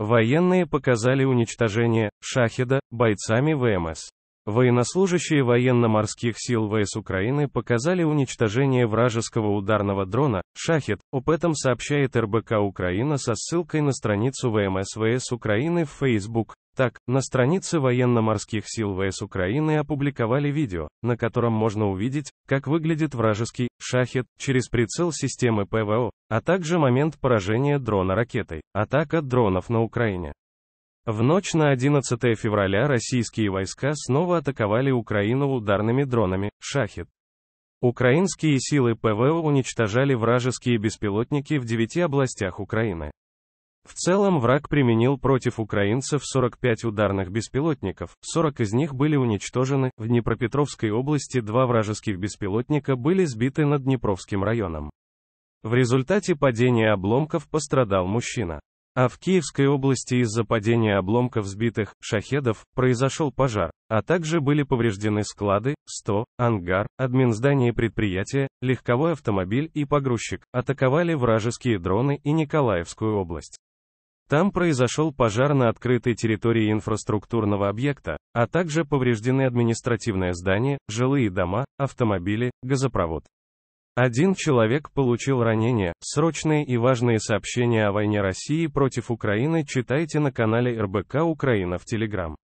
Военные показали уничтожение "Шахида" бойцами ВМС. Военнослужащие военно-морских сил ВС Украины показали уничтожение вражеского ударного дрона «Шахет», об этом сообщает РБК Украина со ссылкой на страницу ВМС ВС Украины в Facebook. Так, на странице военно-морских сил ВС Украины опубликовали видео, на котором можно увидеть, как выглядит вражеский «Шахет» через прицел системы ПВО, а также момент поражения дрона ракетой, атака дронов на Украине. В ночь на 11 февраля российские войска снова атаковали Украину ударными дронами «Шахид». Украинские силы ПВО уничтожали вражеские беспилотники в девяти областях Украины. В целом враг применил против украинцев 45 ударных беспилотников, 40 из них были уничтожены, в Днепропетровской области два вражеских беспилотника были сбиты над Днепровским районом. В результате падения обломков пострадал мужчина. А в Киевской области из-за падения обломков сбитых шахедов произошел пожар, а также были повреждены склады, 100, ангар, админздание предприятия, легковой автомобиль и погрузчик, атаковали вражеские дроны и Николаевскую область. Там произошел пожар на открытой территории инфраструктурного объекта, а также повреждены административное здание, жилые дома, автомобили, газопровод. Один человек получил ранение. Срочные и важные сообщения о войне России против Украины читайте на канале РБК Украина в Телеграм.